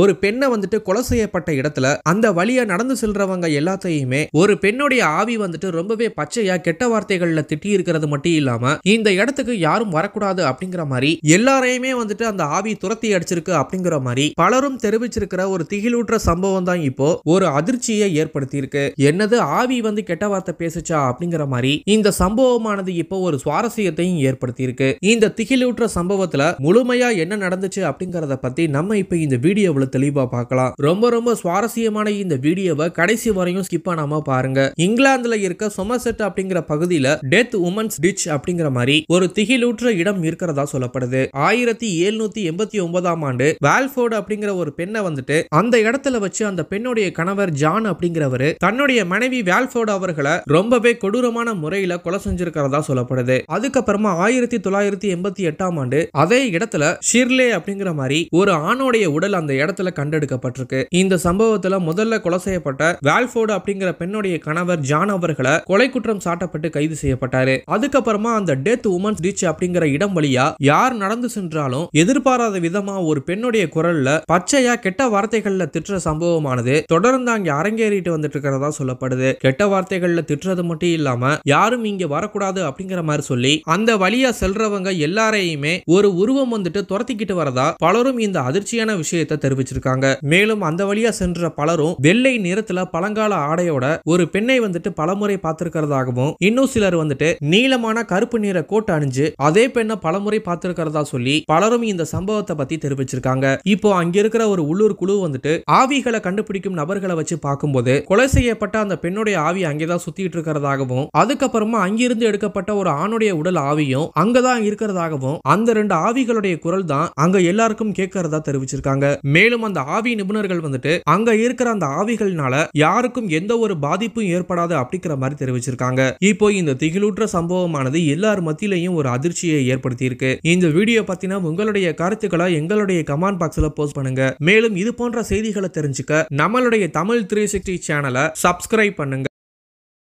ஒரு பெண்ணை வந்துட்டு கொலை செய்யப்பட்ட இடத்துல அந்த வழியா நடந்து செல்றவங்க எல்லாத்தையுமே ஒரு பெண்ணுடைய ஆவி வந்துட்டு ரொம்பவே பச்சையா கெட்ட வார்த்தைகள்ல திட்டி இருக்கிறது மட்டும் இல்லாம இந்த இடத்துக்கு யாரும் வரக்கூடாது அப்படிங்கிற மாதிரி எல்லாரையுமே வந்துட்டு அந்த ஆவி துரத்தி அடிச்சிருக்கு அப்படிங்கிற மாதிரி பலரும் தெரிவிச்சிருக்கிற ஒரு திகிலூற்ற சம்பவம் தான் இப்போ ஒரு அதிர்ச்சியை ஏற்படுத்தி இருக்கு என்னது ஆவி வந்து கெட்ட வார்த்தை பேசுச்சா அப்படிங்கிற மாதிரி இந்த சம்பவமானது இப்போ ஒரு சுவாரஸ்யத்தையும் ஏற்படுத்தி இருக்கு இந்த திகிலூற்ற சம்பவத்துல முழுமையா என்ன நடந்துச்சு அப்படிங்கறத பத்தி நம்ம இப்ப இந்த வீடியோவில் நம்மளால தெளிவா பார்க்கலாம் ரொம்ப ரொம்ப சுவாரஸ்யமான இந்த வீடியோவை கடைசி வரையும் ஸ்கிப் பண்ணாம பாருங்க இங்கிலாந்துல இருக்க சொமசெட் அப்படிங்கிற பகுதியில டெத் உமன்ஸ் டிச் அப்படிங்கிற மாதிரி ஒரு திகிலூற்ற இடம் இருக்கிறதா சொல்லப்படுது ஆயிரத்தி எழுநூத்தி எண்பத்தி ஒன்பதாம் ஆண்டு வால்ஃபோர்டு அப்படிங்கிற ஒரு பெண்ணை வந்துட்டு அந்த இடத்துல வச்சு அந்த பெண்ணுடைய கணவர் ஜான் அப்படிங்கிறவர் தன்னுடைய மனைவி வால்ஃபோர்டு அவர்களை ரொம்பவே கொடூரமான முறையில கொலை செஞ்சிருக்கிறதா சொல்லப்படுது அதுக்கப்புறமா ஆயிரத்தி தொள்ளாயிரத்தி எண்பத்தி எட்டாம் ஆண்டு அதே இடத்துல ஷிர்லே அப்படிங்கிற மாதிரி ஒரு ஆணோடைய உடல் அந்த இடத்துல இடத்துல கண்டெடுக்கப்பட்டிருக்கு இந்த சம்பவத்துல முதல்ல கொலை செய்யப்பட்ட வேல்போர்டு அப்படிங்கிற பெண்ணுடைய கணவர் ஜான் அவர்களை கொலை குற்றம் சாட்டப்பட்டு கைது செய்யப்பட்டாரு அதுக்கப்புறமா அந்த டெத் உமன்ஸ் டிச் அப்படிங்கிற இடம் வழியா யார் நடந்து சென்றாலும் எதிர்பாராத விதமா ஒரு பெண்ணுடைய குரல்ல பச்சையா கெட்ட வார்த்தைகள்ல திட்டுற சம்பவமானது தொடர்ந்து அங்க அரங்கேறிட்டு வந்துட்டு இருக்கிறதா சொல்லப்படுது கெட்ட வார்த்தைகள்ல திட்டுறது மட்டும் இல்லாம யாரும் இங்க வரக்கூடாது அப்படிங்கிற மாதிரி சொல்லி அந்த வழியா செல்றவங்க எல்லாரையுமே ஒரு உருவம் வந்துட்டு துரத்திக்கிட்டு வரதா பலரும் இந்த அதிர்ச்சியான விஷயத்தை தெரிவித்து தெரிவிச்சிருக்காங்க மேலும் அந்த வழியா சென்ற பலரும் வெள்ளை நிறத்துல பழங்கால ஆடையோட ஒரு பெண்ணை வந்துட்டு பலமுறை பார்த்திருக்கிறதாகவும் இன்னும் சிலர் வந்துட்டு நீளமான கருப்பு நிற கோட் அணிஞ்சு அதே பெண்ணை பலமுறை பார்த்திருக்கிறதா சொல்லி பலரும் இந்த சம்பவத்தை பத்தி தெரிவிச்சிருக்காங்க இப்போ அங்க இருக்கிற ஒரு உள்ளூர் குழு வந்துட்டு ஆவிகளை கண்டுபிடிக்கும் நபர்களை வச்சு பார்க்கும்போது கொலை செய்யப்பட்ட அந்த பெண்ணுடைய ஆவி அங்கேதான் சுத்திட்டு இருக்கிறதாகவும் அதுக்கப்புறமா அங்கிருந்து எடுக்கப்பட்ட ஒரு ஆணுடைய உடல் ஆவியும் அங்கதான் இருக்கிறதாகவும் அந்த ரெண்டு ஆவிகளுடைய குரல் தான் அங்க எல்லாருக்கும் கேட்கறதா தெரிவிச்சிருக்காங்க மேலும் மேலும் அந்த ஆவி நிபுணர்கள் வந்துட்டு அங்க இருக்கிற அந்த ஆவிகள்னால யாருக்கும் எந்த ஒரு பாதிப்பும் ஏற்படாது அப்படிங்கிற மாதிரி தெரிவிச்சிருக்காங்க இப்போ இந்த திகிலூற்ற சம்பவமானது எல்லார் மத்தியிலையும் ஒரு அதிர்ச்சியை ஏற்படுத்தி இருக்கு இந்த வீடியோ பத்தின உங்களுடைய கருத்துக்களை எங்களுடைய கமெண்ட் பாக்ஸ்ல போஸ்ட் பண்ணுங்க மேலும் இது போன்ற செய்திகளை தெரிஞ்சுக்க நம்மளுடைய தமிழ் த்ரீ சிக்ஸ்டி சேனலை சப்ஸ்கிரைப் பண்ணுங்க